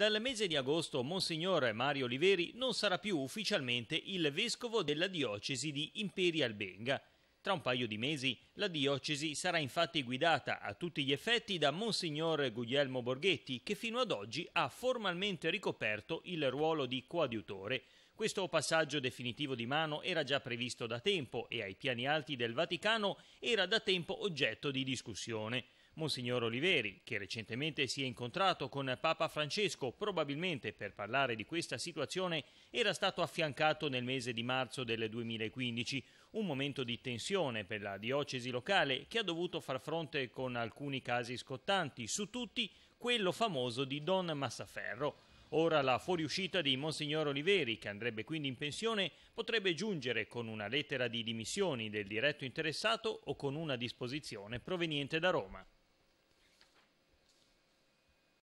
Dal mese di agosto Monsignor Mario Oliveri non sarà più ufficialmente il vescovo della diocesi di Imperial Benga. Tra un paio di mesi la diocesi sarà infatti guidata a tutti gli effetti da Monsignor Guglielmo Borghetti, che fino ad oggi ha formalmente ricoperto il ruolo di coadiutore. Questo passaggio definitivo di mano era già previsto da tempo e ai piani alti del Vaticano era da tempo oggetto di discussione. Monsignor Oliveri, che recentemente si è incontrato con Papa Francesco, probabilmente per parlare di questa situazione, era stato affiancato nel mese di marzo del 2015, un momento di tensione per la diocesi locale che ha dovuto far fronte con alcuni casi scottanti, su tutti quello famoso di Don Massaferro. Ora la fuoriuscita di Monsignor Oliveri, che andrebbe quindi in pensione, potrebbe giungere con una lettera di dimissioni del diretto interessato o con una disposizione proveniente da Roma.